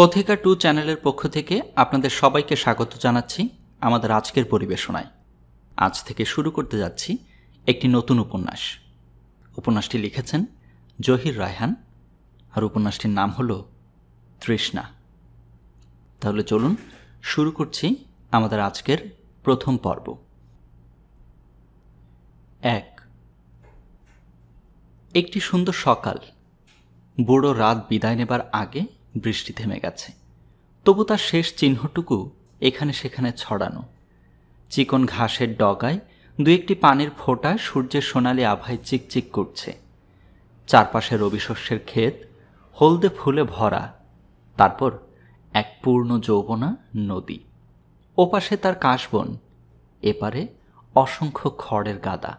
কথিকা টু চ্যানেলের পক্ষ থেকে আপনাদের সবাইকে স্বাগত জানাচ্ছি আমাদের আজকের পরিবেশনায় আজ থেকে শুরু করতে যাচ্ছি একটি নতুন উপন্যাস উপন্যাসটি লিখেছেন জহির রায়হান আর উপন্যাসটির নাম হল তৃষ্ণা তাহলে চলুন শুরু করছি আমাদের আজকের প্রথম পর্ব এক একটি সুন্দর সকাল বুড়ো রাত বিদায় নেবার আগে বৃষ্টি থেমে গেছে তবু তার শেষ চিহ্নটুকু এখানে সেখানে ছড়ানো চিকন ঘাসের ডগায় দু একটি পানির ফোঁটা সূর্যের সোনালি আভায় চিকচিক করছে চারপাশে রবিশস্যের ক্ষেত হলদে ফুলে ভরা তারপর এক পূর্ণ যৌবনা নদী ওপাশে তার কাশবন এপারে অসংখ্য খড়ের গাদা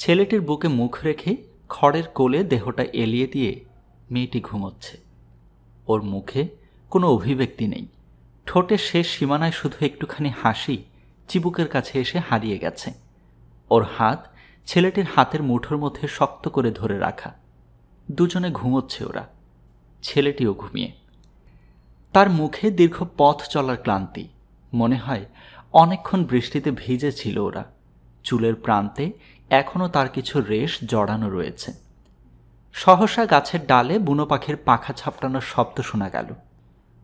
ছেলেটির বুকে মুখ রেখে খড়ের কোলে দেহটা এলিয়ে দিয়ে মেয়েটি ঘুমোচ্ছে ওর মুখে কোনো অভিব্যক্তি নেই ঠোঁটের শেষ সীমানায় শুধু একটুখানি হাসি চিবুকের কাছে এসে হারিয়ে গেছে ওর হাত ছেলেটির হাতের মুঠোর মধ্যে শক্ত করে ধরে রাখা দুজনে ঘুমোচ্ছে ওরা ছেলেটিও ঘুমিয়ে তার মুখে দীর্ঘ পথ চলার ক্লান্তি মনে হয় অনেকক্ষণ বৃষ্টিতে ভিজেছিল ওরা চুলের প্রান্তে এখনও তার কিছু রেশ জড়ানো রয়েছে সহসা গাছের ডালে বুনো পাখির পাখা ছাপটানোর শব্দ শোনা গেল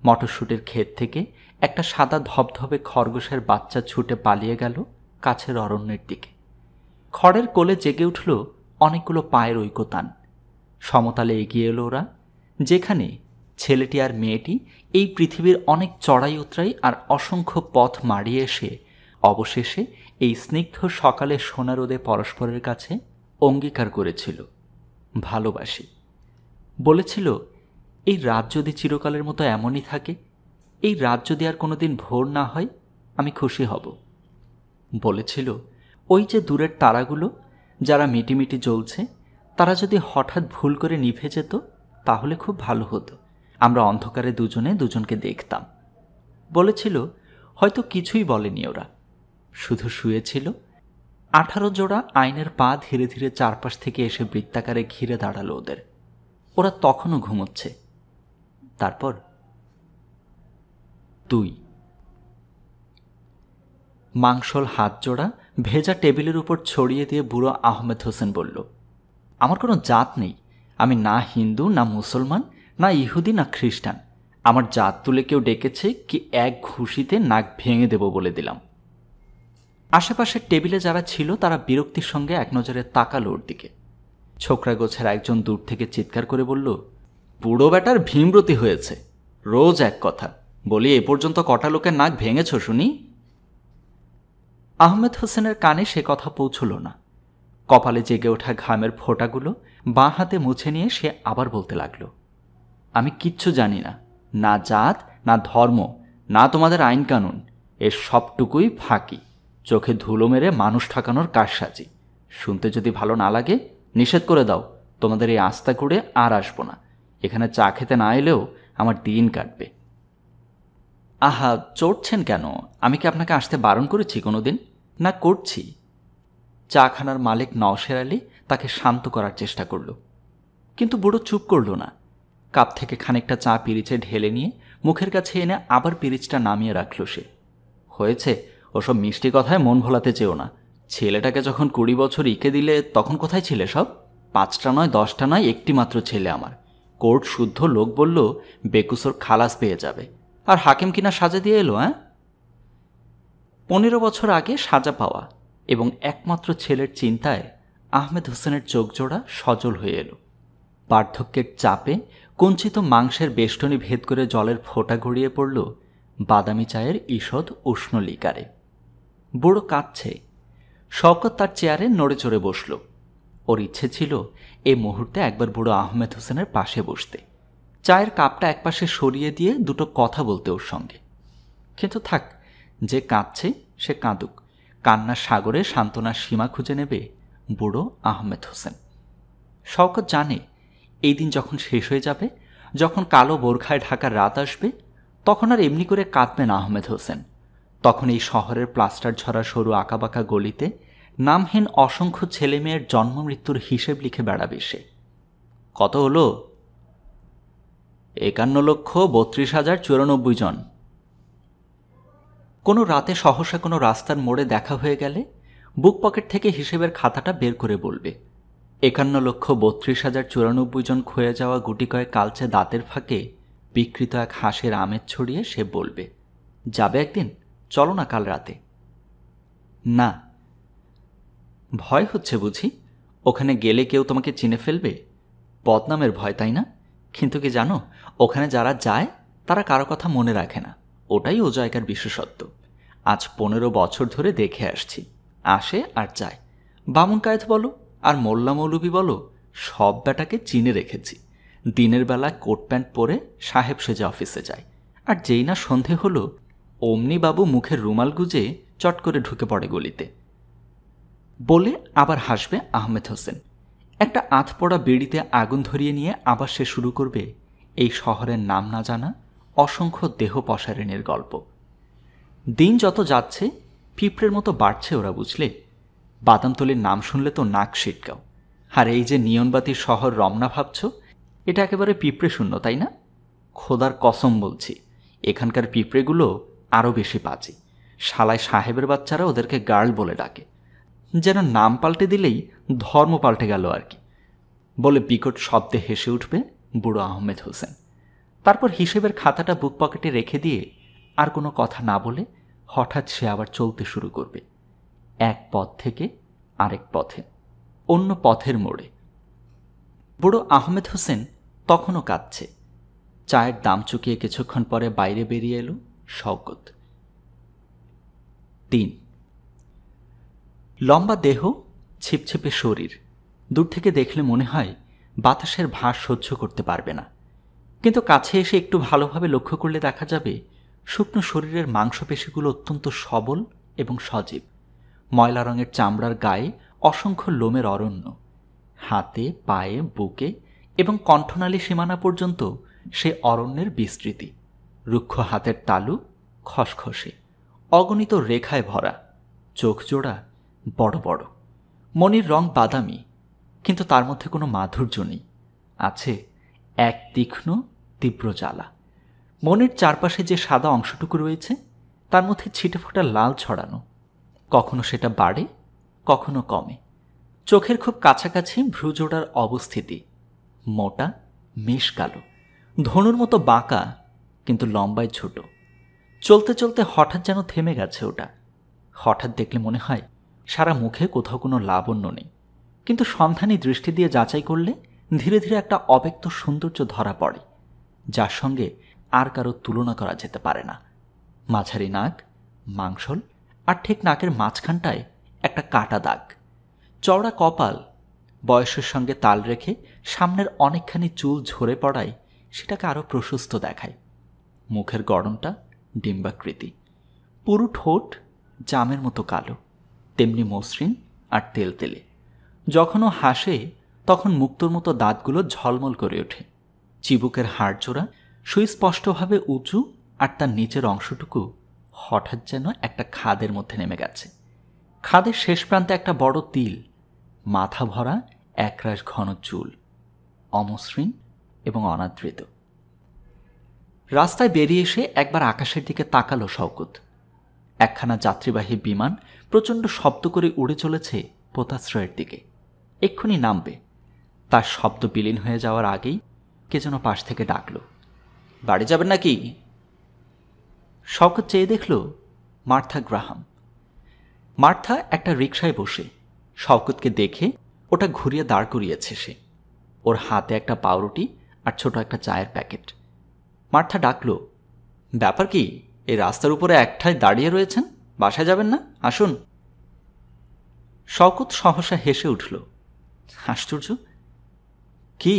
মটরশুটির ক্ষেত থেকে একটা সাদা ধবধবে খরগোশের বাচ্চা ছুটে পালিয়ে গেল কাছের অরণ্যের দিকে খড়ের কোলে জেগে উঠল অনেকগুলো পায়ের ঐকতান সমতালে এগিয়ে এলো ওরা যেখানে ছেলেটি আর মেয়েটি এই পৃথিবীর অনেক চড়াই উতরাই আর অসংখ্য পথ মাড়িয়ে এসে অবশেষে এই স্নিগ্ধ সকালে সোনারোদে পরস্পরের কাছে অঙ্গীকার করেছিল ভালোবাসি বলেছিল এই রাত যদি চিরকালের মতো এমনই থাকে এই রাত যদি আর কোনো দিন ভোর না হয় আমি খুশি হব বলেছিল ওই যে দূরের তারাগুলো যারা মিটিমিটি জ্বলছে তারা যদি হঠাৎ ভুল করে নিভে যেত তাহলে খুব ভালো হতো আমরা অন্ধকারে দুজনে দুজনকে দেখতাম বলেছিল হয়তো কিছুই বলেনি ওরা শুধু শুয়েছিল আঠারো জোড়া আইনের পা ধীরে ধীরে চারপাশ থেকে এসে বৃত্তাকারে ঘিরে দাঁড়ালো ওদের ওরা তখনও ঘুমোচ্ছে তারপর দুই মাংসল হাত জোড়া ভেজা টেবিলের উপর ছড়িয়ে দিয়ে বুড়ো আহমেদ হোসেন বলল আমার কোনো জাত নেই আমি না হিন্দু না মুসলমান না ইহুদি না খ্রিস্টান আমার জাত তুলে কেউ ডেকেছে কি এক ঘুষিতে নাক ভেঙে দেব বলে দিলাম আশেপাশের টেবিলে যারা ছিল তারা বিরক্তির সঙ্গে এক নজরে তাকাল ওর দিকে ছোকরা গোছের একজন দূর থেকে চিৎকার করে বলল বুড়ো ব্যাটার ভীমরতি হয়েছে রোজ এক কথা বলি এ পর্যন্ত কটা লোকের নাক ভেঙেছ শুনি আহমেদ হোসেনের কানে সে কথা পৌঁছল না কপালে জেগে ওঠা ঘামের ফোঁটাগুলো বাঁ হাতে মুছে নিয়ে সে আবার বলতে লাগল আমি কিচ্ছু জানি না না জাত না ধর্ম না তোমাদের আইন কানুন এর সবটুকুই ফাঁকি চোখে ধুলো মেরে মানুষ ঠাকানোর সাজি শুনতে যদি ভালো না লাগে নিষেধ করে দাও তোমাদের এই আস্থা করে আর আসবো না এখানে চা খেতে না এলেও আমার দিন কাটবে আহা চড়ছেন কেন আমি কি আপনাকে আসতে বারণ করেছি কোনো দিন না করছি চাখানার মালিক নওশের আলী তাকে শান্ত করার চেষ্টা করল কিন্তু বুড়ো চুপ করল না কাপ থেকে খানিকটা চা পিরিচে ঢেলে নিয়ে মুখের কাছে এনে আবার পিরিচটা নামিয়ে রাখল সে হয়েছে ওসব মিষ্টি কথায় মন ভোলাতে চেও না ছেলেটাকে যখন কুড়ি বছর ইকে দিলে তখন কোথায় ছিলে সব পাঁচটা নয় দশটা নয় একটি মাত্র ছেলে আমার কোর্ট শুদ্ধ লোক বলল বেকুসোর খালাস পেয়ে যাবে আর হাকিম কিনা সাজা দিয়ে এলো হ্যাঁ পনেরো বছর আগে সাজা পাওয়া এবং একমাত্র ছেলের চিন্তায় আহমেদ হোসেনের চোখজোড়া সজল হয়ে এলো বার্ধক্যের চাপে কঞ্চিত মাংসের বেষ্টনী ভেদ করে জলের ফোঁটা গড়িয়ে পড়ল বাদামি চায়ের ঈষদ উষ্ণ লিকারে বুড়ো কাঁদছে শওকত তার চেয়ারে নড়ে চড়ে বসল ওর ইচ্ছে ছিল এ মুহূর্তে একবার বুড়ো আহমেদ হোসেনের পাশে বসতে চায়ের কাপটা একপাশে সরিয়ে দিয়ে দুটো কথা বলতে ওর সঙ্গে কিন্তু থাক যে কাঁদছে সে কাঁদুক কান্নার সাগরে সান্ত্বনার সীমা খুঁজে নেবে বুড়ো আহমেদ হোসেন শওকত জানে এই দিন যখন শেষ হয়ে যাবে যখন কালো বোরখায় ঢাকার রাত আসবে তখন আর এমনি করে কাঁদবেন আহমেদ হোসেন তখন এই শহরের প্লাস্টার ঝরা সরু আঁকাবাঁকা গলিতে নামহীন অসংখ্য ছেলে মেয়ের জন্ম মৃত্যুর হিসেব লিখে বেড়াবে সে কত হলো একান্ন লক্ষ বত্রিশ হাজার চুরানব্বই জন কোনো রাতে সহসা কোনো রাস্তার মোড়ে দেখা হয়ে গেলে বুক পকেট থেকে হিসেবের খাতাটা বের করে বলবে একান্ন লক্ষ বত্রিশ হাজার চুরানব্বই জন খুয়ে যাওয়া গুটি কয়েক কালচে দাঁতের ফাঁকে বিকৃত এক হাঁসের আমেজ ছড়িয়ে সে বলবে যাবে একদিন চলো না কাল রাতে না ভয় হচ্ছে বুঝি ওখানে গেলে কেউ তোমাকে চিনে ফেলবে বদনামের ভয় তাই না কিন্তু কি জানো ওখানে যারা যায় তারা কারো কথা মনে রাখে না ওটাই ও জায়গার বিশেষত্ব আজ পনেরো বছর ধরে দেখে আসছি আসে আর যায় বামুন কায়েত বলো আর মোল্লা মৌলুবি বলো সব বেটাকে চিনে রেখেছি দিনের বেলা কোট প্যান্ট পরে সাহেব সেজে অফিসে যায় আর যেই না সন্ধে হলো অমনি বাবু মুখের রুমাল গুজে চট করে ঢুকে পড়ে গলিতে বলে আবার হাসবে আহমেদ হোসেন একটা আত পড়া বেড়িতে আগুন ধরিয়ে নিয়ে আবার সে শুরু করবে এই শহরের নাম না জানা অসংখ্য দেহ পসারেণের গল্প দিন যত যাচ্ছে পিঁপড়ের মতো বাড়ছে ওরা বুঝলে বাদামতলির নাম শুনলে তো নাক সিটকাও আর এই যে নিয়নবাতির শহর রমনা ভাবছ এটা একেবারে পিঁপড়ে শূন্য তাই না খোদার কসম বলছি এখানকার পিঁপড়েগুলো আরও বেশি পাচি শালায় সাহেবের বাচ্চারা ওদেরকে গার্ল বলে ডাকে যেন নাম পাল্টে দিলেই ধর্ম পাল্টে গেল আর কি বলে বিকট শব্দে হেসে উঠবে বুড়ো আহমেদ হোসেন তারপর হিসেবের খাতাটা বুক পকেটে রেখে দিয়ে আর কোনো কথা না বলে হঠাৎ সে আবার চলতে শুরু করবে এক পথ থেকে আরেক পথে অন্য পথের মোড়ে বুড়ো আহমেদ হোসেন তখনও কাঁদছে চায়ের দাম চুকিয়ে কিছুক্ষণ পরে বাইরে বেরিয়ে এলো শওকত তিন লম্বা দেহ ছিপছিপে শরীর দূর থেকে দেখলে মনে হয় বাতাসের ভার সহ্য করতে পারবে না কিন্তু কাছে এসে একটু ভালোভাবে লক্ষ্য করলে দেখা যাবে শুকনো শরীরের মাংসপেশিগুলো অত্যন্ত সবল এবং সজীব ময়লা রঙের চামড়ার গায়ে অসংখ্য লোমের অরণ্য হাতে পায়ে বুকে এবং কণ্ঠনালী সীমানা পর্যন্ত সে অরণ্যের বিস্তৃতি রুক্ষ হাতের তালু খসখসে অগণিত রেখায় ভরা চোখ জোড়া বড় বড় মনির রং বাদামি কিন্তু তার মধ্যে কোনো মাধুর্য নেই আছে এক তীক্ষ্ণ তীব্র জ্বালা মনের চারপাশে যে সাদা অংশটুকু রয়েছে তার মধ্যে ছিটেফোঁটা লাল ছড়ানো কখনো সেটা বাড়ে কখনো কমে চোখের খুব কাছাকাছি ভ্রুজোড়ার অবস্থিতি মোটা মেষ কালো ধনুর মতো বাঁকা কিন্তু লম্বায় ছোট চলতে চলতে হঠাৎ যেন থেমে গেছে ওটা হঠাৎ দেখলে মনে হয় সারা মুখে কোথাও কোনো লাবণ্য নেই কিন্তু সন্ধানী দৃষ্টি দিয়ে যাচাই করলে ধীরে ধীরে একটা অব্যক্ত সৌন্দর্য ধরা পড়ে যার সঙ্গে আর কারো তুলনা করা যেতে পারে না মাঝারি নাক মাংসল আর ঠিক নাকের মাঝখানটায় একটা কাটা দাগ চওড়া কপাল বয়সের সঙ্গে তাল রেখে সামনের অনেকখানি চুল ঝরে পড়ায় সেটাকে আরও প্রশস্ত দেখায় মুখের গরমটা ডিম্বাকৃতি পুরো ঠোঁট জামের মতো কালো তেমনি মসৃণ আর তেল তেলে যখনও হাসে তখন মুক্তর মতো দাঁতগুলো ঝলমল করে ওঠে চিবুকের হাড়জোড়া সুস্পষ্টভাবে উঁচু আর তার নিচের অংশটুকু হঠাৎ যেন একটা খাদের মধ্যে নেমে গেছে খাদের শেষ প্রান্তে একটা বড় তিল মাথা ভরা একরাশ ঘন চুল অমসৃণ এবং অনাদৃত রাস্তায় বেরিয়ে এসে একবার আকাশের দিকে তাকালো শওকত একখানা যাত্রীবাহী বিমান প্রচণ্ড শব্দ করে উড়ে চলেছে পোতাশ্রয়ের দিকে এক্ষুনি নামবে তার শব্দ বিলীন হয়ে যাওয়ার আগেই কে যেন পাশ থেকে ডাকল বাড়ি যাবেন নাকি শওকত চেয়ে দেখল মার্থা গ্রাহাম মার্থা একটা রিক্সায় বসে শওকতকে দেখে ওটা ঘুরিয়ে দাঁড় করিয়েছে সে ওর হাতে একটা পাউরুটি আর ছোট একটা চায়ের প্যাকেট মার্থা ডাকল ব্যাপার কি এই রাস্তার উপরে একঠায় দাঁড়িয়ে রয়েছেন বাসায় যাবেন না আসুন শকত সহসা হেসে উঠল আশ্চর্য কি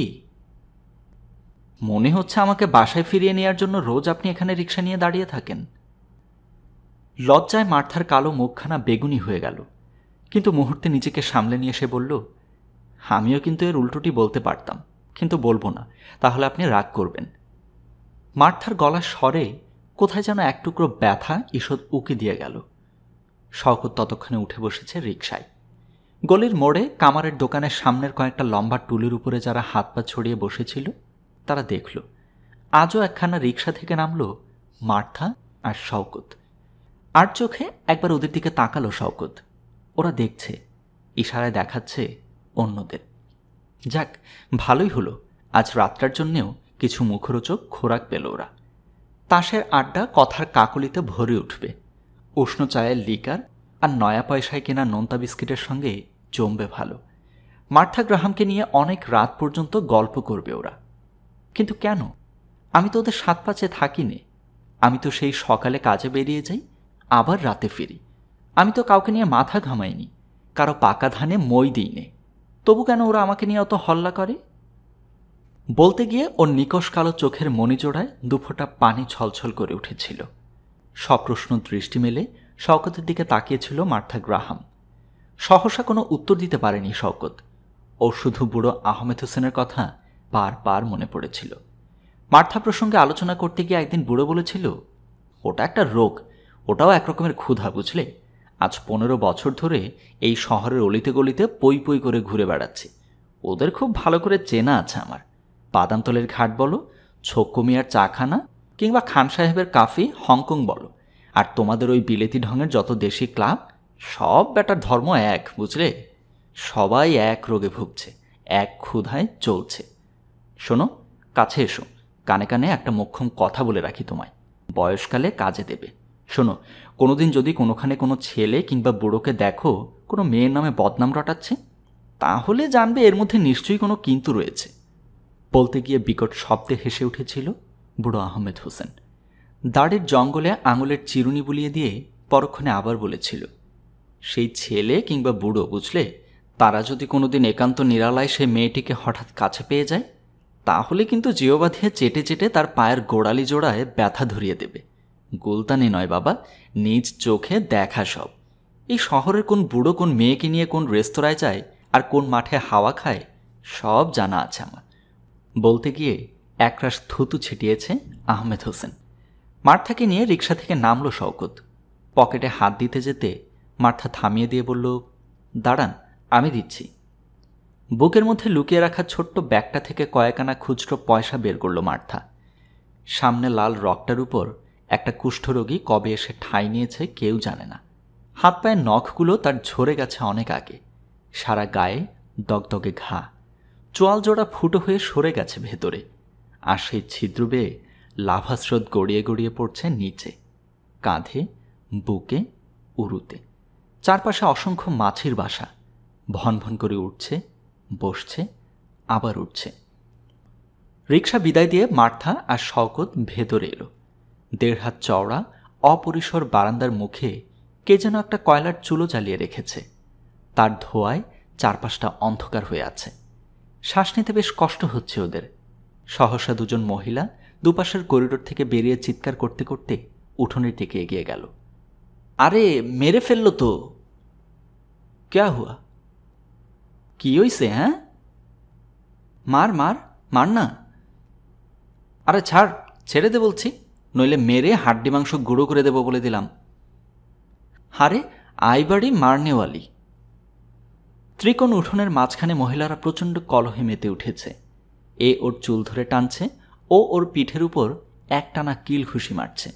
মনে হচ্ছে আমাকে বাসায় ফিরিয়ে নেওয়ার জন্য রোজ আপনি এখানে রিক্সা নিয়ে দাঁড়িয়ে থাকেন লজ্জায় মার্থার কালো মুখখানা বেগুনি হয়ে গেল কিন্তু মুহূর্তে নিজেকে সামলে নিয়ে সে বলল আমিও কিন্তু এর উল্টোটি বলতে পারতাম কিন্তু বলবো না তাহলে আপনি রাগ করবেন মার্থার গলার স্বরে কোথায় যেন এক টুকরো ব্যথা ঈষৎ উকি দিয়ে গেল শওকত ততক্ষণে উঠে বসেছে রিকশায় গলির মোড়ে কামারের দোকানের সামনের কয়েকটা লম্বা টুলির উপরে যারা হাত পা ছড়িয়ে বসেছিল তারা দেখল আজও একখানা রিকশা থেকে নামল মার্থা আর শওকত আর চোখে একবার ওদের দিকে তাকালো শওকত ওরা দেখছে ইশারায় দেখাচ্ছে অন্যদের যাক ভালোই হলো আজ রাতটার জন্যেও কিছু মুখরোচক খোরাক পেল ওরা তাসের আড্ডা কথার কাকলিতে ভরে উঠবে উষ্ণ চায়ের লিকার আর নয়া পয়সায় কেনা নোনতা বিস্কিটের সঙ্গে জমবে ভালো মার্থা গ্রাহামকে নিয়ে অনেক রাত পর্যন্ত গল্প করবে ওরা কিন্তু কেন আমি তো ওদের সাত পাঁচে থাকি নে আমি তো সেই সকালে কাজে বেরিয়ে যাই আবার রাতে ফিরি আমি তো কাউকে নিয়ে মাথা ঘামাইনি কারো পাকা ধানে মই দিই নে তবু কেন ওরা আমাকে নিয়ে অত হল্লা করে বলতে গিয়ে ওর নিকশ কালো চোখের মণিজোড়ায় দুফোটা পানি ছলছল করে উঠেছিল সপ্রশ্ন দৃষ্টি মেলে শওকতের দিকে তাকিয়েছিল মার্থা গ্রাহাম সহসা কোনো উত্তর দিতে পারেনি শওকত ও শুধু বুড়ো আহমেদ হোসেনের কথা পার মনে পড়েছিল মার্থা প্রসঙ্গে আলোচনা করতে গিয়ে একদিন বুড়ো বলেছিল ওটা একটা রোগ ওটাও একরকমের ক্ষুধা বুঝলে আজ পনেরো বছর ধরে এই শহরের অলিতে গলিতে পই পই করে ঘুরে বেড়াচ্ছে ওদের খুব ভালো করে চেনা আছে আমার বাদামতলের ঘাট বলো ছকুমিয়ার মিয়ার চাখানা কিংবা খান সাহেবের কাফি হংকং বলো আর তোমাদের ওই বিলেতি ঢঙের যত দেশি ক্লাব সব ব্যাটার ধর্ম এক বুঝলে সবাই এক রোগে ভুগছে এক ক্ষুধায় চলছে শোনো কাছে এসো কানে কানে একটা মোক্ষম কথা বলে রাখি তোমায় বয়সকালে কাজে দেবে শোনো কোনোদিন যদি কোনোখানে কোনো ছেলে কিংবা বুড়োকে দেখো কোনো মেয়ের নামে বদনাম রটাচ্ছে তাহলে জানবে এর মধ্যে নিশ্চয়ই কোনো কিন্তু রয়েছে বলতে গিয়ে বিকট শব্দে হেসে উঠেছিল বুড়ো আহমেদ হোসেন দাড়ির জঙ্গলে আঙুলের চিরুনি বুলিয়ে দিয়ে পরক্ষণে আবার বলেছিল সেই ছেলে কিংবা বুড়ো বুঝলে তারা যদি কোনোদিন একান্ত নিরালায় সে মেয়েটিকে হঠাৎ কাছে পেয়ে যায় তাহলে কিন্তু জিওবাধিয়ে চেটে চেটে তার পায়ের গোড়ালি জোড়ায় ব্যথা ধরিয়ে দেবে গোলতানি নয় বাবা নিজ চোখে দেখা সব এই শহরের কোন বুড়ো কোন মেয়েকে নিয়ে কোন রেস্তোরাঁয় যায় আর কোন মাঠে হাওয়া খায় সব জানা আছে আমার বলতে গিয়ে একরাশ থুতু ছিটিয়েছে আহমেদ হোসেন মার্থাকে নিয়ে রিক্সা থেকে নামলো শওকত পকেটে হাত দিতে যেতে মার্থা থামিয়ে দিয়ে বলল দাঁড়ান আমি দিচ্ছি বুকের মধ্যে লুকিয়ে রাখা ছোট্ট ব্যাগটা থেকে কয়েকানা খুচরো পয়সা বের করল মার্থা সামনে লাল রকটার উপর একটা কুষ্ঠরোগী কবে এসে ঠাঁই নিয়েছে কেউ জানে না হাত পায়ের নখগুলো তার ঝরে গেছে অনেক আগে সারা গায়ে দগদগে ঘা জোড়া ফুটো হয়ে সরে গেছে ভেতরে আর সেই ছিদ্র বেয়ে লাভাস্রোত গড়িয়ে গড়িয়ে পড়ছে নিচে কাঁধে বুকে উরুতে চারপাশে অসংখ্য মাছির বাসা ভন ভন করে উঠছে বসছে আবার উঠছে রিক্সা বিদায় দিয়ে মার্থা আর শওকত ভেতরে এলো দেড় হাত চওড়া অপরিসর বারান্দার মুখে কে যেন একটা কয়লার চুলো জ্বালিয়ে রেখেছে তার ধোয়ায় চারপাশটা অন্ধকার হয়ে আছে শ্বাস নিতে বেশ কষ্ট হচ্ছে ওদের সহসা দুজন মহিলা দুপাশের করিডোর থেকে বেরিয়ে চিৎকার করতে করতে উঠোনে টেকে এগিয়ে গেল আরে মেরে ফেললো তো ক্যা হুয়া কি হইছে হ্যাঁ মার মার মার না আরে ছাড় ছেড়ে দে বলছি নইলে মেরে হাড্ডি মাংস গুঁড়ো করে দেবো বলে দিলাম হারে আইবাড়ি মারনেওয়ালি ত্রিকোণ উঠোনের মাঝখানে মহিলারা প্রচণ্ড কলহে মেতে উঠেছে এ ওর চুল ধরে টানছে ও ওর পিঠের উপর একটানা কিল ঘুষি মারছে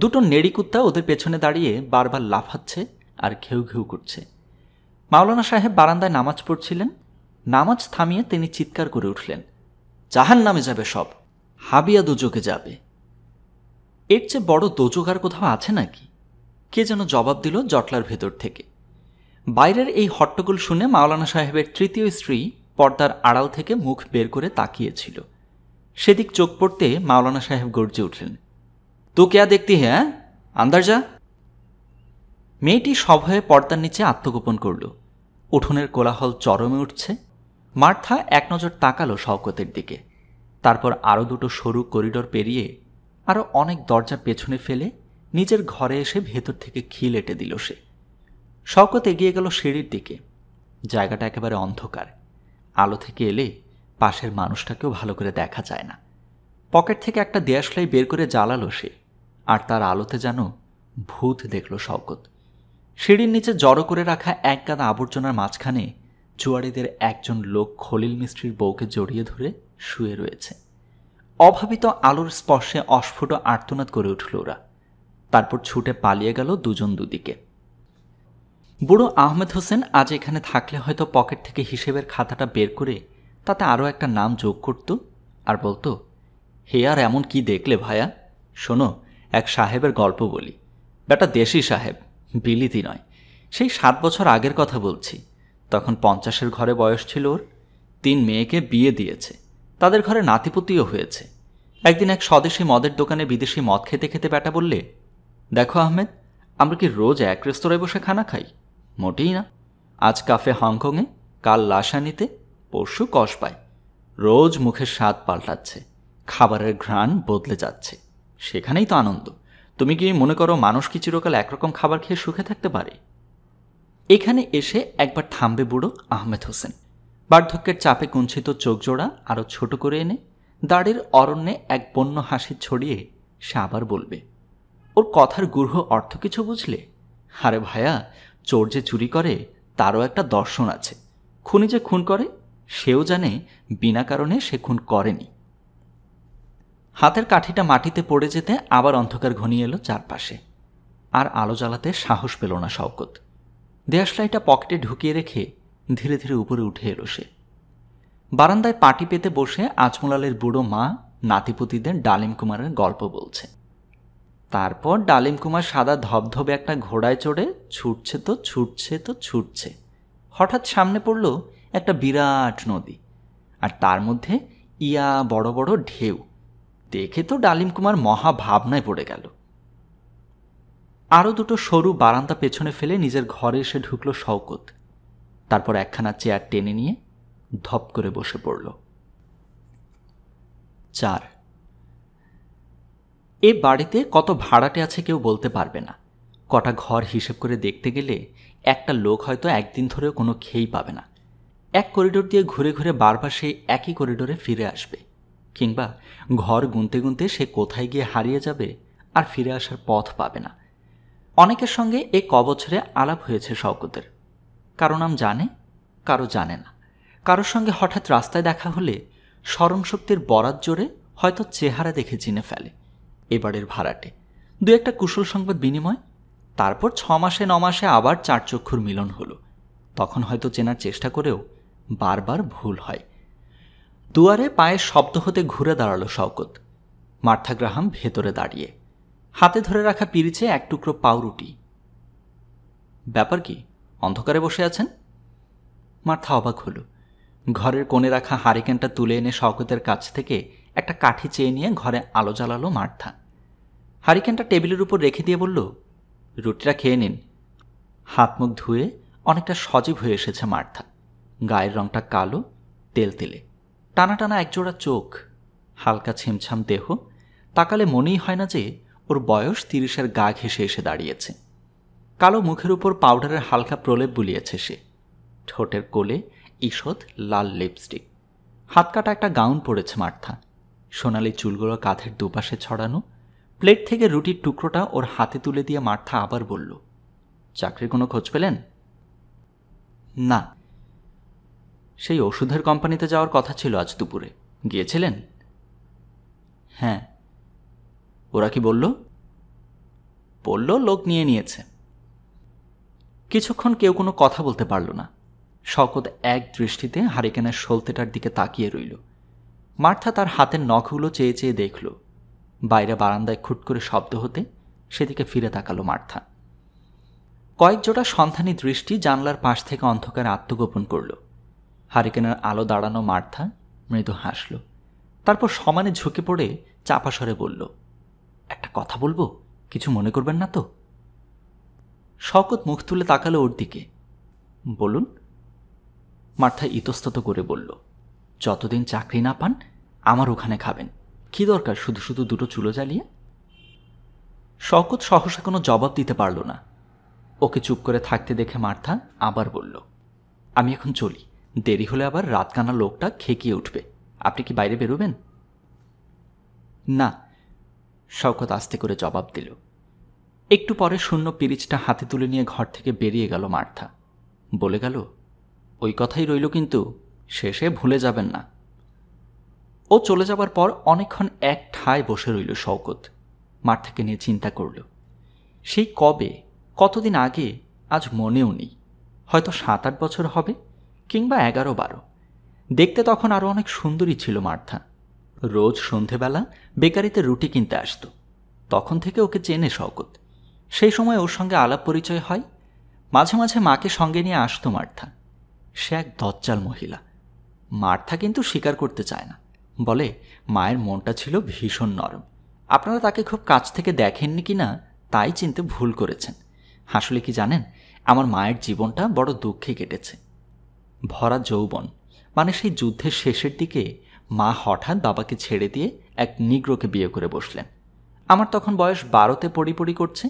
দুটো নেড়িকুত্তা ওদের পেছনে দাঁড়িয়ে বারবার লাফাচ্ছে আর ঘেউ ঘেউ করছে মাওলানা সাহেব বারান্দায় নামাজ পড়ছিলেন নামাজ থামিয়ে তিনি চিৎকার করে উঠলেন জাহান নামে যাবে সব হাবিয়া দোজোকে যাবে এর চেয়ে বড় দোজোক কোথাও আছে নাকি কে যেন জবাব দিল জটলার ভেতর থেকে বাইরের এই হট্টগোল শুনে মাওলানা সাহেবের তৃতীয় স্ত্রী পর্দার আড়াল থেকে মুখ বের করে তাকিয়েছিল সেদিক চোখ পড়তে মাওলানা সাহেব গর্জে উঠলেন তো কেয়া দেখতি হ্যাঁ আন্দাজা মেয়েটি সভয়ে পর্দার নিচে আত্মগোপন করল উঠোনের কোলাহল চরমে উঠছে মার্থা এক নজর তাকালো শওকতের দিকে তারপর আরও দুটো সরু করিডর পেরিয়ে আরও অনেক দরজা পেছনে ফেলে নিজের ঘরে এসে ভেতর থেকে খিল এঁটে দিল সে শওকত এগিয়ে গেল সিঁড়ির দিকে জায়গাটা একেবারে অন্ধকার আলো থেকে এলে পাশের মানুষটাকেও ভালো করে দেখা যায় না পকেট থেকে একটা দেয়াশলাই বের করে জ্বালালো সে আর তার আলোতে যেন ভূত দেখল শওকত সিঁড়ির নিচে জড়ো করে রাখা এক গাদ আবর্জনার মাঝখানে জুয়ারিদের একজন লোক খলিল মিস্ত্রির বউকে জড়িয়ে ধরে শুয়ে রয়েছে অভাবিত আলোর স্পর্শে অস্ফুট আর্তনাদ করে উঠল ওরা তারপর ছুটে পালিয়ে গেল দুজন দুদিকে বুড়ো আহমেদ হোসেন আজ এখানে থাকলে হয়তো পকেট থেকে হিসেবের খাতাটা বের করে তাতে আরও একটা নাম যোগ করত আর বলতো হে আর এমন কি দেখলে ভায়া শোনো এক সাহেবের গল্প বলি বেটা দেশি সাহেব বিলিতি নয় সেই সাত বছর আগের কথা বলছি তখন পঞ্চাশের ঘরে বয়স ছিল ওর তিন মেয়েকে বিয়ে দিয়েছে তাদের ঘরে নাতিপুতিও হয়েছে একদিন এক স্বদেশি মদের দোকানে বিদেশি মদ খেতে খেতে বেটা বললে দেখো আহমেদ আমরা কি রোজ এক রেস্তোরাঁয় বসে খানা খাই মোটেই না আজ কাফে হংকংয়ে কাল লাসানিতে পরশু কসবায় রোজ মুখের স্বাদ পাল্টাচ্ছে খাবারের ঘ্রাণ বদলে যাচ্ছে সেখানেই তো আনন্দ তুমি কি মনে করো মানুষ কি চিরকাল একরকম খাবার খেয়ে সুখে থাকতে পারে এখানে এসে একবার থামবে বুড়ো আহমেদ হোসেন বার্ধক্যের চাপে কুঞ্চিত চোখজোড়া আরও ছোট করে এনে দাড়ির অরণ্যে এক বন্য হাসি ছড়িয়ে সে আবার বলবে ওর কথার গূঢ় অর্থ কিছু বুঝলে আরে ভায়া চোর যে চুরি করে তারও একটা দর্শন আছে খুনি যে খুন করে সেও জানে বিনা কারণে সে খুন করেনি হাতের কাঠিটা মাটিতে পড়ে যেতে আবার অন্ধকার ঘনিয়ে এলো চারপাশে আর আলো জ্বালাতে সাহস পেল না শওকত দেয়াশলাইটা পকেটে ঢুকিয়ে রেখে ধীরে ধীরে উপরে উঠে এলো সে বারান্দায় পাটি পেতে বসে আজমলালের বুড়ো মা নাতিপুতিদের ডালিম কুমারের গল্প বলছে তারপর ডালিম কুমার সাদা ধবধবে একটা ঘোড়ায় চড়ে ছুটছে তো ছুটছে তো ছুটছে হঠাৎ সামনে পড়ল একটা বিরাট নদী আর তার মধ্যে ইয়া বড় বড় ঢেউ দেখে তো ডালিম কুমার মহা ভাবনায় পড়ে গেল আরও দুটো সরু বারান্দা পেছনে ফেলে নিজের ঘরে এসে ঢুকল শওকত তারপর একখানা চেয়ার টেনে নিয়ে ধপ করে বসে পড়ল চার এ বাড়িতে কত ভাড়াটে আছে কেউ বলতে পারবে না কটা ঘর হিসেব করে দেখতে গেলে একটা লোক হয়তো একদিন ধরেও কোনো খেয়েই পাবে না এক করিডোর দিয়ে ঘুরে ঘুরে বারবার সেই একই করিডোরে ফিরে আসবে কিংবা ঘর গুনতে গুনতে সে কোথায় গিয়ে হারিয়ে যাবে আর ফিরে আসার পথ পাবে না অনেকের সঙ্গে এ কবছরে আলাপ হয়েছে শওকতের কারো নাম জানে কারো জানে না কারোর সঙ্গে হঠাৎ রাস্তায় দেখা হলে স্মরণশক্তির বরাত জোরে হয়তো চেহারা দেখে চিনে ফেলে এবারের ভাড়াটে দু একটা কুশল সংবাদ বিনিময় তারপর ছ মাসে ন মাসে আবার চার চক্ষুর মিলন হলো তখন হয়তো চেনার চেষ্টা করেও বারবার ভুল হয় দুয়ারে পায়ের শব্দ হতে ঘুরে দাঁড়ালো শওকত মার্থা গ্রাহাম ভেতরে দাঁড়িয়ে হাতে ধরে রাখা পিরিচে এক টুকরো পাউরুটি ব্যাপার কি অন্ধকারে বসে আছেন মার্থা অবাক হলো ঘরের কোণে রাখা হারিকেনটা তুলে এনে শওকতের কাছ থেকে একটা কাঠি চেয়ে নিয়ে ঘরে আলো জ্বালালো মার্থা হারিকেনটা টেবিলের উপর রেখে দিয়ে বলল রুটিটা খেয়ে নিন হাত মুখ ধুয়ে অনেকটা সজীব হয়ে এসেছে মার্থা গায়ের রঙটা কালো তেল তেলে টানা টানা একজোড়া চোখ হালকা ছিমছাম দেহ তাকালে মনেই হয় না যে ওর বয়স তিরিশের গা ঘেসে এসে দাঁড়িয়েছে কালো মুখের উপর পাউডারের হালকা প্রলেপ বুলিয়েছে সে ঠোঁটের কোলে ঈষৎ লাল লিপস্টিক হাত কাটা একটা গাউন পরেছে মার্থা সোনালি চুলগুলো কাঁধের দুপাশে ছড়ানো প্লেট থেকে রুটির টুকরোটা ওর হাতে তুলে দিয়ে মার্থা আবার বলল চাকরির কোনো খোঁজ পেলেন না সেই ওষুধের কোম্পানিতে যাওয়ার কথা ছিল আজ দুপুরে গিয়েছিলেন হ্যাঁ ওরা কি বলল বলল লোক নিয়ে নিয়েছে কিছুক্ষণ কেউ কোনো কথা বলতে পারল না শকত এক দৃষ্টিতে হারিকেনের সলতেটার দিকে তাকিয়ে রইল মার্থা তার হাতের নখগুলো চেয়ে চেয়ে দেখল বাইরে বারান্দায় খুট করে শব্দ হতে সেদিকে ফিরে তাকালো মার্থা কয়েক জোটা সন্ধানী দৃষ্টি জানলার পাশ থেকে অন্ধকারে আত্মগোপন করল হারিকেনের আলো দাঁড়ানো মার্থা মৃদু হাসল তারপর সমানে ঝুঁকে পড়ে চাপা বলল একটা কথা বলবো কিছু মনে করবেন না তো শকত মুখ তুলে তাকালো ওর দিকে বলুন মার্থা ইতস্তত করে বলল যতদিন চাকরি না পান আমার ওখানে খাবেন কি দরকার শুধু শুধু দুটো চুলো জ্বালিয়ে শকত সহসা কোনো জবাব দিতে পারল না ওকে চুপ করে থাকতে দেখে মার্থা আবার বলল আমি এখন চলি দেরি হলে আবার রাতকানা লোকটা খেকিয়ে উঠবে আপনি কি বাইরে বেরোবেন না শওকত আস্তে করে জবাব দিল একটু পরে শূন্য পিরিচটা হাতে তুলে নিয়ে ঘর থেকে বেরিয়ে গেল মার্থা বলে গেল ওই কথাই রইল কিন্তু শেষে ভুলে যাবেন না ও চলে যাবার পর অনেকক্ষণ এক ঠায় বসে রইল শওকত থেকে নিয়ে চিন্তা করল সেই কবে কতদিন আগে আজ মনেও নেই হয়তো সাত আট বছর হবে কিংবা এগারো বারো দেখতে তখন আরও অনেক সুন্দরী ছিল মার্থা রোজ সন্ধেবেলা বেকারিতে রুটি কিনতে আসত তখন থেকে ওকে চেনে শওকত সেই সময় ওর সঙ্গে আলাপ পরিচয় হয় মাঝে মাঝে মাকে সঙ্গে নিয়ে আসতো মার্থা সে এক দজ্জাল মহিলা মার্থা কিন্তু স্বীকার করতে চায় না বলে মায়ের মনটা ছিল ভীষণ নরম আপনারা তাকে খুব কাছ থেকে দেখেননি কি না তাই চিনতে ভুল করেছেন আসলে কি জানেন আমার মায়ের জীবনটা বড় দুঃখে কেটেছে ভরা যৌবন মানে সেই যুদ্ধের শেষের দিকে মা হঠাৎ বাবাকে ছেড়ে দিয়ে এক নিগ্রোকে বিয়ে করে বসলেন আমার তখন বয়স বারোতে পড়ি করছে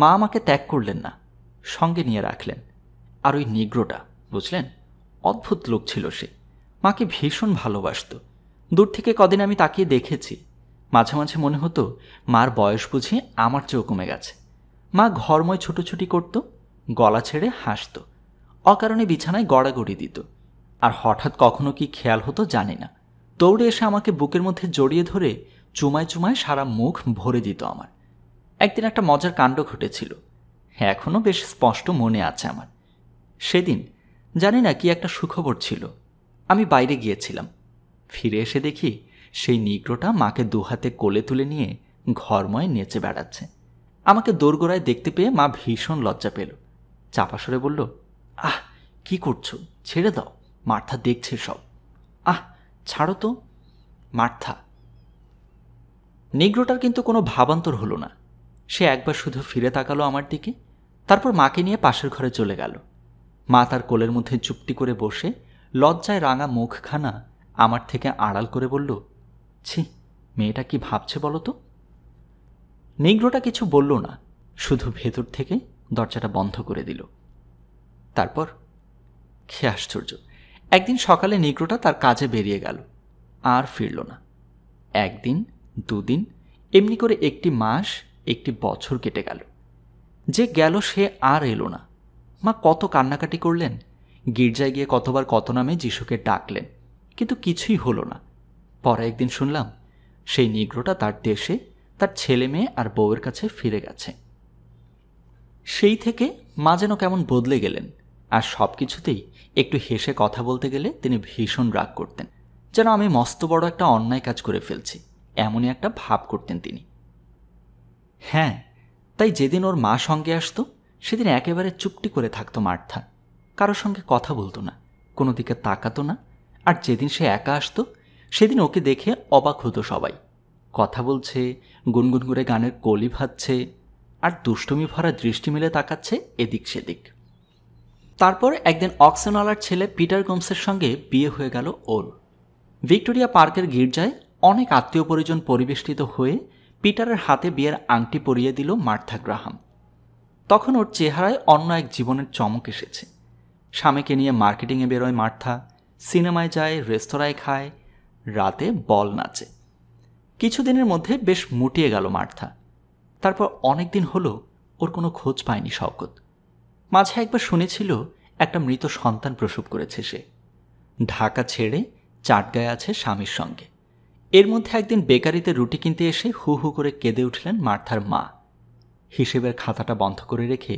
মা আমাকে ত্যাগ করলেন না সঙ্গে নিয়ে রাখলেন আর ওই নিগ্রোটা বুঝলেন অদ্ভুত লোক ছিল সে মাকে ভীষণ ভালোবাসত দূর থেকে কদিন আমি তাকিয়ে দেখেছি মাঝে মাঝে মনে হতো মার বয়স বুঝি আমার চেয়েও কমে গেছে মা ঘরময় ছোটোছুটি করত গলা ছেড়ে হাসত অকারণে বিছানায় গড়াগড়ি দিত আর হঠাৎ কখনো কি খেয়াল হতো জানি না দৌড়ে এসে আমাকে বুকের মধ্যে জড়িয়ে ধরে চুমায় চুমায় সারা মুখ ভরে দিত আমার একদিন একটা মজার কাণ্ড ঘটেছিল এখনও বেশ স্পষ্ট মনে আছে আমার সেদিন জানি না কি একটা সুখবর ছিল আমি বাইরে গিয়েছিলাম ফিরে এসে দেখি সেই নিগ্রোটা মাকে দুহাতে কোলে তুলে নিয়ে ঘরময় নেচে বেড়াচ্ছে আমাকে দোরগোড়ায় দেখতে পেয়ে মা ভীষণ লজ্জা পেল চাপা সরে বলল আহ কি করছো ছেড়ে দাও মার্থা দেখছে সব আহ ছাড়ো তো মার্থা নিগ্রোটার কিন্তু কোনো ভাবান্তর হলো না সে একবার শুধু ফিরে তাকালো আমার দিকে তারপর মাকে নিয়ে পাশের ঘরে চলে গেল মা তার কোলের মধ্যে চুপটি করে বসে লজ্জায় রাঙা মুখখানা আমার থেকে আড়াল করে বলল ছি মেয়েটা কি ভাবছে বলো তো নিগ্রোটা কিছু বলল না শুধু ভেতর থেকে দরজাটা বন্ধ করে দিল তারপর খে আশ্চর্য একদিন সকালে নিগ্রোটা তার কাজে বেরিয়ে গেল আর ফিরল না একদিন দুদিন এমনি করে একটি মাস একটি বছর কেটে গেল যে গেল সে আর এলো না মা কত কান্নাকাটি করলেন গির্জায় গিয়ে কতবার কত নামে যিশুকে ডাকলেন কিন্তু কিছুই হলো না পরে একদিন শুনলাম সেই নিগ্রোটা তার দেশে তার ছেলে মেয়ে আর বউয়ের কাছে ফিরে গেছে সেই থেকে মা যেন কেমন বদলে গেলেন আর সব কিছুতেই একটু হেসে কথা বলতে গেলে তিনি ভীষণ রাগ করতেন যেন আমি মস্ত বড় একটা অন্যায় কাজ করে ফেলছি এমনই একটা ভাব করতেন তিনি হ্যাঁ তাই যেদিন ওর মা সঙ্গে আসতো সেদিন একেবারে চুপটি করে থাকতো মার্থা কারোর সঙ্গে কথা বলতো না কোনো দিকে তাকাতো না আর যেদিন সে একা আসতো সেদিন ওকে দেখে অবাক হতো সবাই কথা বলছে গুনগুন করে গানের কলি ভাজছে আর দুষ্টুমি ভরা দৃষ্টি মেলে তাকাচ্ছে এদিক সেদিক তারপর একদিন অক্সেনওয়ালার ছেলে পিটার গোমসের সঙ্গে বিয়ে হয়ে গেল ওর ভিক্টোরিয়া পার্কের গির্জায় অনেক আত্মীয় পরিজন পরিবেষ্টিত হয়ে পিটারের হাতে বিয়ের আংটি পরিয়ে দিল মার্থা গ্রাহাম তখন ওর চেহারায় অন্য এক জীবনের চমক এসেছে স্বামীকে নিয়ে মার্কেটিংয়ে বেরোয় মার্থা সিনেমায় যায় রেস্তোরাঁয় খায় রাতে বল নাচে কিছুদিনের মধ্যে বেশ মুটিয়ে গেল মার্থা তারপর অনেক দিন হলো ওর কোনো খোঁজ পায়নি শওকত মাঝে একবার শুনেছিল একটা মৃত সন্তান প্রসব করেছে সে ঢাকা ছেড়ে চাটগায় আছে স্বামীর সঙ্গে এর মধ্যে একদিন বেকারিতে রুটি কিনতে এসে হু হু করে কেঁদে উঠলেন মার্থার মা হিসেবের খাতাটা বন্ধ করে রেখে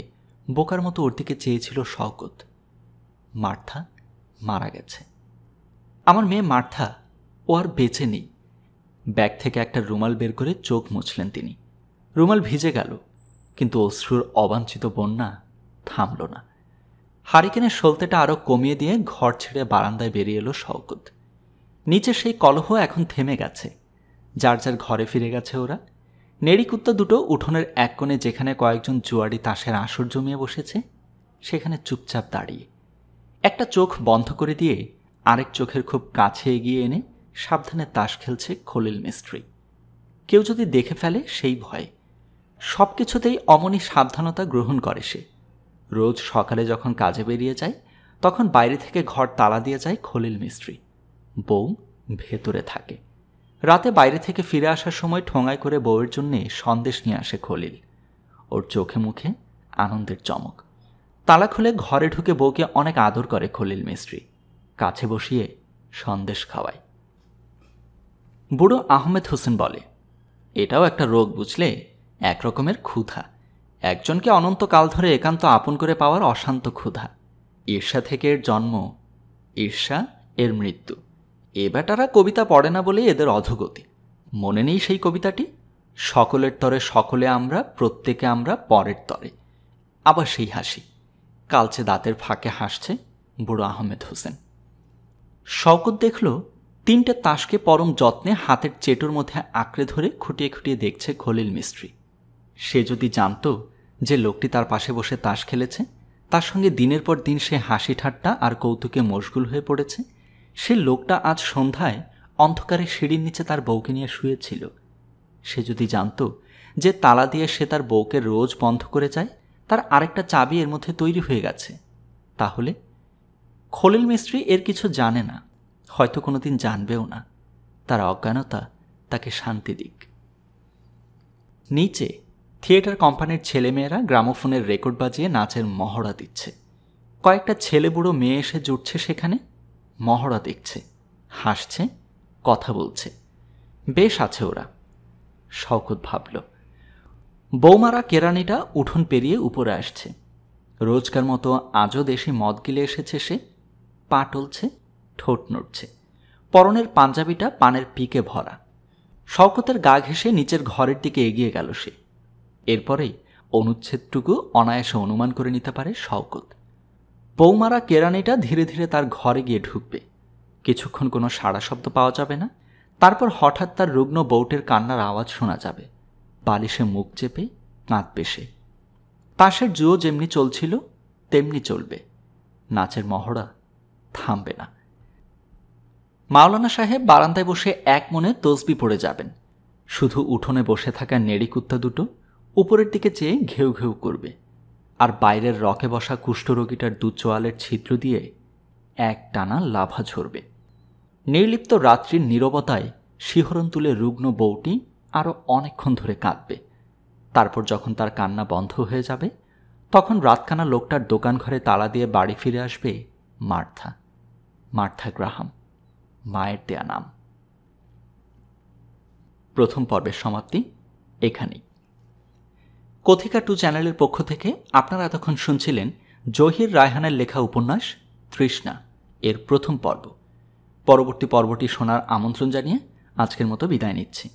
বোকার মতো ওর দিকে চেয়েছিল শওকত মার্থা মারা গেছে আমার মেয়ে মার্থা ও আর বেঁচে নেই ব্যাগ থেকে একটা রুমাল বের করে চোখ মুছলেন তিনি রুমাল ভিজে গেল কিন্তু অশ্রুর অবাঞ্ছিত বন্যা থামল না হারিকেনের সলতেটা আরও কমিয়ে দিয়ে ঘর ছেড়ে বারান্দায় বেরিয়ে এলো শওকত নিচে সেই কলহ এখন থেমে গেছে যার যার ঘরে ফিরে গেছে ওরা নেড়িকুত্তা দুটো উঠোনের এক কোণে যেখানে কয়েকজন জুয়ারি তাসের আসর জমিয়ে বসেছে সেখানে চুপচাপ দাঁড়িয়ে একটা চোখ বন্ধ করে দিয়ে আরেক চোখের খুব কাছে এগিয়ে এনে সাবধানে তাস খেলছে খলিল মিস্ত্রি কেউ যদি দেখে ফেলে সেই ভয়ে সব কিছুতেই অমনি সাবধানতা গ্রহণ করে সে রোজ সকালে যখন কাজে বেরিয়ে যায় তখন বাইরে থেকে ঘর তালা দিয়ে যায় খলিল মিস্ত্রি বউ ভেতরে থাকে রাতে বাইরে থেকে ফিরে আসার সময় ঠোঙায় করে বউয়ের জন্যে সন্দেশ নিয়ে আসে খলিল ওর চোখে মুখে আনন্দের চমক তালা খুলে ঘরে ঢুকে বউকে অনেক আদর করে খলিল মিস্ত্রি কাছে বসিয়ে সন্দেশ খাওয়ায় বুড়ো আহমেদ হোসেন বলে এটাও একটা রোগ বুঝলে এক রকমের ক্ষুধা একজনকে অনন্তকাল ধরে একান্ত আপন করে পাওয়ার অশান্ত ক্ষুধা ঈর্ষা থেকে এর জন্ম ঈর্ষা এর মৃত্যু এ বেটারা কবিতা পড়ে না বলে এদের অধগতি মনে নেই সেই কবিতাটি সকলের তরে সকলে আমরা প্রত্যেকে আমরা পরের তরে আবার সেই হাসি কালচে দাঁতের ফাঁকে হাসছে বুড়ো আহমেদ হোসেন শওকত দেখল তিনটে তাসকে পরম যত্নে হাতের চেটুর মধ্যে আঁকড়ে ধরে খুঁটিয়ে খুঁটিয়ে দেখছে খলিল মিস্ত্রি সে যদি জানত যে লোকটি তার পাশে বসে তাস খেলেছে তার সঙ্গে দিনের পর দিন সে হাসি ঠাট্টা আর কৌতুকে মশগুল হয়ে পড়েছে সে লোকটা আজ সন্ধ্যায় অন্ধকারে সিঁড়ির নিচে তার বউকে নিয়ে শুয়েছিল সে যদি জানত যে তালা দিয়ে সে তার বউকে রোজ বন্ধ করে যায় তার আরেকটা চাবি এর মধ্যে তৈরি হয়ে গেছে তাহলে খলিল মিস্ত্রি এর কিছু জানে না হয়তো কোনো দিন জানবেও না তার অজ্ঞানতা তাকে শান্তি দিক নিচে থিয়েটার কোম্পানির ছেলেমেয়েরা গ্রামোফোনের রেকর্ড বাজিয়ে নাচের মহড়া দিচ্ছে কয়েকটা ছেলে বুড়ো মেয়ে এসে জুটছে সেখানে মহড়া দেখছে হাসছে কথা বলছে বেশ আছে ওরা শওকত ভাবল বৌমারা কেরানিটা উঠোন পেরিয়ে উপরে আসছে রোজকার মতো আজও দেশে মদ গিলে এসেছে সে পা টলছে ঠোঁট নড়ছে পরনের পাঞ্জাবিটা পানের পিকে ভরা শওকতের গা ঘেঁষে নিচের ঘরের দিকে এগিয়ে গেল সে এরপরেই অনুচ্ছেদটুকু অনায়াসে অনুমান করে নিতে পারে শওকত বৌমারা কেরানিটা ধীরে ধীরে তার ঘরে গিয়ে ঢুকবে কিছুক্ষণ কোনো সাড়া শব্দ পাওয়া যাবে না তারপর হঠাৎ তার রুগ্ন বৌটের কান্নার আওয়াজ শোনা যাবে বালিশে মুখ চেপে কাঁদ পেশে পাশের জুয়ো যেমনি চলছিল তেমনি চলবে নাচের মহড়া থামবে না মাওলানা সাহেব বারান্দায় বসে এক মনে তসবি পড়ে যাবেন শুধু উঠোনে বসে থাকা নেড়ি কুত্তা দুটো উপরের দিকে চেয়ে ঘেউ ঘেউ করবে আর বাইরের রকে বসা কুষ্ঠরোগীটার দু চোয়ালের ছিদ্র দিয়ে এক টানা লাভা ঝরবে নির্লিপ্ত রাত্রির নিরবতায় শিহরণ তুলে রুগ্ন বউটি আরও অনেকক্ষণ ধরে কাঁদবে তারপর যখন তার কান্না বন্ধ হয়ে যাবে তখন রাতকানা লোকটার দোকান ঘরে তালা দিয়ে বাড়ি ফিরে আসবে মার্থা মার্থা গ্রাহাম মায়ের দেয়া নাম প্রথম পর্বের সমাপ্তি এখানেই কথিকা টু চ্যানেলের পক্ষ থেকে আপনারা এতক্ষণ শুনছিলেন জহির রায়হানের লেখা উপন্যাস তৃষ্ণা এর প্রথম পর্ব পরবর্তী পর্বটি শোনার আমন্ত্রণ জানিয়ে আজকের মতো বিদায় নিচ্ছি